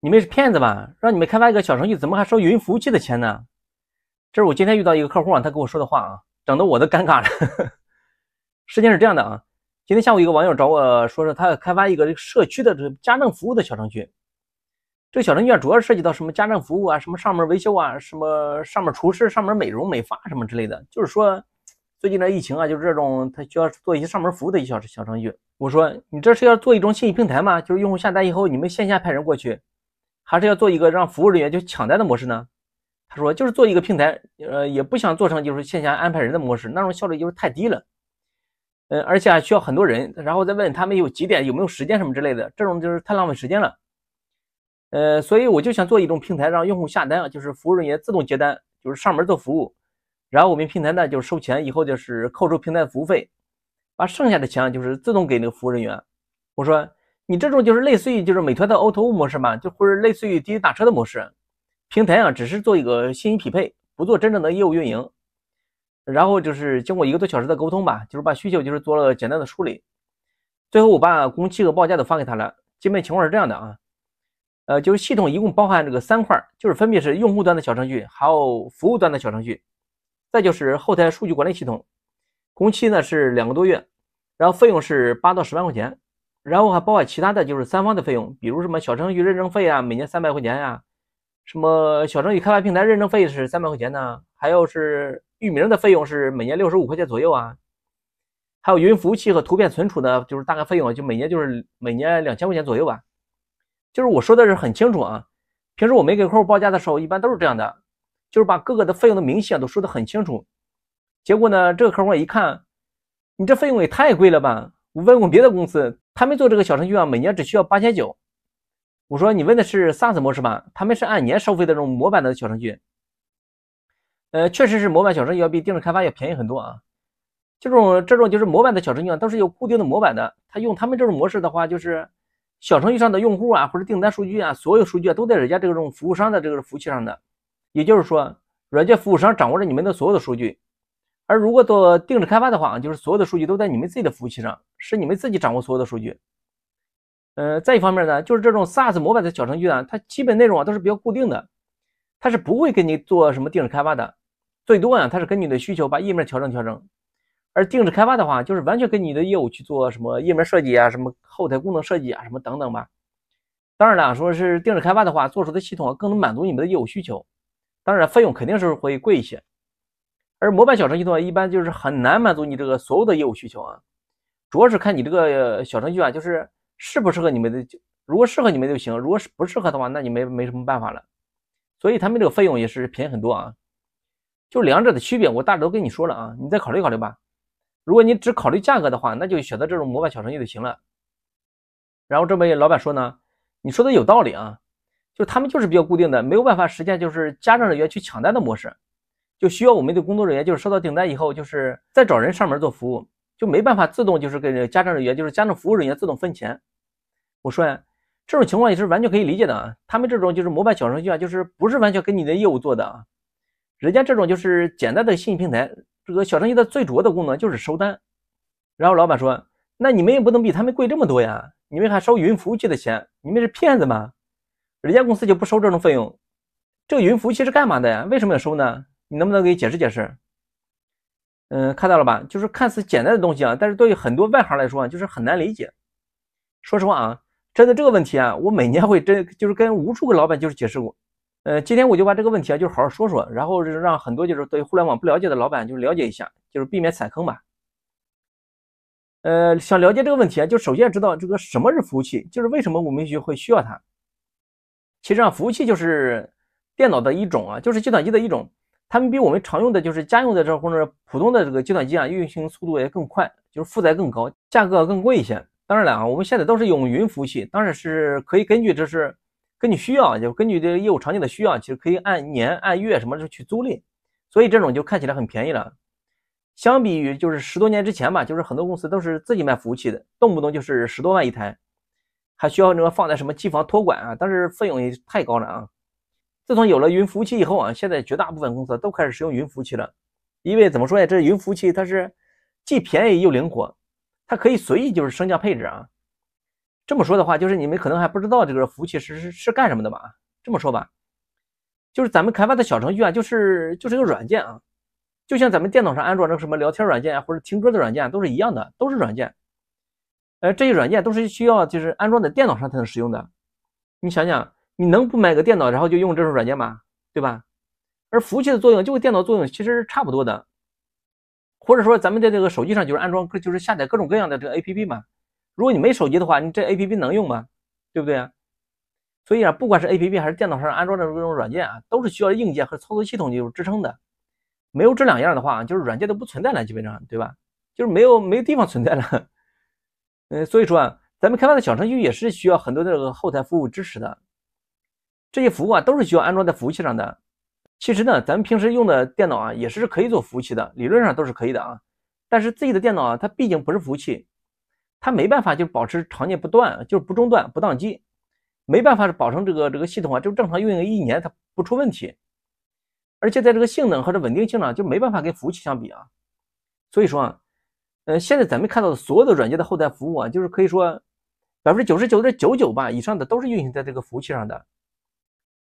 你们是骗子吧？让你们开发一个小程序，怎么还收云服务器的钱呢？这是我今天遇到一个客户啊，他跟我说的话啊，整的我都尴尬了。事情是这样的啊，今天下午一个网友找我说说，他要开发一个社区的这家政服务的小程序。这个小程序啊，主要涉及到什么家政服务啊，什么上门维修啊，什么上门厨师、上门美容美发什么之类的。就是说，最近的疫情啊，就是这种他需要做一些上门服务的一小小程序。我说，你这是要做一种信息平台吗？就是用户下单以后，你们线下派人过去。还是要做一个让服务人员就抢单的模式呢？他说就是做一个平台，呃，也不想做成就是线下安排人的模式，那种效率就是太低了，呃，而且还需要很多人，然后再问他们有几点有没有时间什么之类的，这种就是太浪费时间了，呃，所以我就想做一种平台，让用户下单，就是服务人员自动接单，就是上门做服务，然后我们平台呢就是收钱以后就是扣除平台服务费，把剩下的钱就是自动给那个服务人员。我说。你这种就是类似于就是美团的 OtoO 模式嘛，就或者类似于滴滴打车的模式，平台啊只是做一个信息匹配，不做真正的业务运营。然后就是经过一个多小时的沟通吧，就是把需求就是做了简单的梳理，最后我把工期和报价都发给他了。基本情况是这样的啊，呃，就是系统一共包含这个三块，就是分别是用户端的小程序，还有服务端的小程序，再就是后台数据管理系统。工期呢是两个多月，然后费用是八到十万块钱。然后还包括其他的就是三方的费用，比如什么小程序认证费啊，每年三百块钱呀；什么小程序开发平台认证费是三百块钱呢；还有是域名的费用是每年六十五块钱左右啊；还有云服务器和图片存储的，就是大概费用就每年就是每年两千块钱左右吧。就是我说的是很清楚啊。平时我没给客户报价的时候，一般都是这样的，就是把各个的费用的明细啊都说的很清楚。结果呢，这个客户一看，你这费用也太贵了吧！我问过别的公司。他们做这个小程序啊，每年只需要八千九。我说你问的是 SaaS 模式吧？他们是按年收费的这种模板的小程序。呃，确实是模板小程序要比定制开发要便宜很多啊。这种这种就是模板的小程序啊，都是有固定的模板的。他用他们这种模式的话，就是小程序上的用户啊，或者订单数据啊，所有数据啊，都在人家这种服务商的这个服务器上的。也就是说，软件服务商掌握着你们的所有的数据。而如果做定制开发的话，就是所有的数据都在你们自己的服务器上，是你们自己掌握所有的数据。呃，再一方面呢，就是这种 SaaS 模板的小程序呢，它基本内容啊都是比较固定的，它是不会给你做什么定制开发的，最多呀，它是根据你的需求把页面调整调整。而定制开发的话，就是完全跟你的业务去做什么页面设计啊，什么后台功能设计啊，什么等等吧。当然了，说是定制开发的话，做出的系统啊更能满足你们的业务需求，当然费用肯定是会贵一些。而模板小程序的话，一般就是很难满足你这个所有的业务需求啊，主要是看你这个小程序啊，就是适不适合你们的。如果适合你们就行，如果是不适合的话，那你没没什么办法了。所以他们这个费用也是便宜很多啊，就两者的区别，我大致都跟你说了啊，你再考虑考虑吧。如果你只考虑价格的话，那就选择这种模板小程序就行了。然后这位老板说呢，你说的有道理啊，就他们就是比较固定的，没有办法实现就是家政人员去抢单的模式。就需要我们的工作人员，就是收到订单以后，就是再找人上门做服务，就没办法自动就是给家政人员，就是家政服务人员自动分钱。我说，呀，这种情况也是完全可以理解的啊。他们这种就是模板小程序啊，就是不是完全跟你的业务做的啊。人家这种就是简单的信息平台，这个小程序的最主要的功能就是收单。然后老板说，那你们也不能比他们贵这么多呀，你们还收云服务器的钱，你们是骗子吗？人家公司就不收这种费用，这个云服务器是干嘛的呀？为什么要收呢？你能不能给解释解释？嗯，看到了吧？就是看似简单的东西啊，但是对于很多外行来说啊，就是很难理解。说实话啊，针对这个问题啊，我每年会真就是跟无数个老板就是解释过。呃，今天我就把这个问题啊，就好好说说，然后让很多就是对互联网不了解的老板就是了解一下，就是避免踩坑吧。呃，想了解这个问题啊，就首先知道这个什么是服务器，就是为什么我们必会需要它。其实啊，服务器就是电脑的一种啊，就是计算机的一种。他们比我们常用的就是家用的这或者普通的这个计算机啊，运行速度也更快，就是负载更高，价格更贵一些。当然了啊，我们现在都是用云服务器，当然是可以根据就是根据需要，就根据这个业务场景的需要，其实可以按年、按月什么时候去租赁，所以这种就看起来很便宜了。相比于就是十多年之前吧，就是很多公司都是自己卖服务器的，动不动就是十多万一台，还需要那个放在什么机房托管啊，但是费用也太高了啊。自从有了云服务器以后啊，现在绝大部分公司都开始使用云服务器了，因为怎么说呀？这云服务器它是既便宜又灵活，它可以随意就是升降配置啊。这么说的话，就是你们可能还不知道这个服务器是是是干什么的吧？这么说吧，就是咱们开发的小程序啊，就是就是一个软件啊，就像咱们电脑上安装那个什么聊天软件啊，或者听歌的软件都是一样的，都是软件。呃，这些软件都是需要就是安装在电脑上才能使用的。你想想。你能不买个电脑，然后就用这种软件吗？对吧？而服务器的作用就跟电脑作用其实是差不多的，或者说咱们在这个手机上就是安装，就是下载各种各样的这个 APP 嘛。如果你没手机的话，你这 APP 能用吗？对不对啊？所以啊，不管是 APP 还是电脑上安装的这种软件啊，都是需要硬件和操作系统就是支撑的。没有这两样的话，就是软件都不存在了，基本上对吧？就是没有没有地方存在了。嗯，所以说啊，咱们开发的小程序也是需要很多这个后台服务支持的。这些服务啊，都是需要安装在服务器上的。其实呢，咱们平时用的电脑啊，也是可以做服务器的，理论上都是可以的啊。但是自己的电脑啊，它毕竟不是服务器，它没办法就保持常年不断，就是不中断、不宕机，没办法保证这个这个系统啊，就正常运营一年它不出问题。而且在这个性能和这稳定性上，就没办法跟服务器相比啊。所以说啊，呃，现在咱们看到的所有的软件的后台服务啊，就是可以说百分之九十九点九九吧以上的都是运行在这个服务器上的。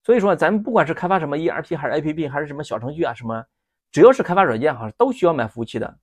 所以说，咱们不管是开发什么 ERP，还是 APP，还是什么小程序啊，什么，只要是开发软件哈，都需要买服务器的。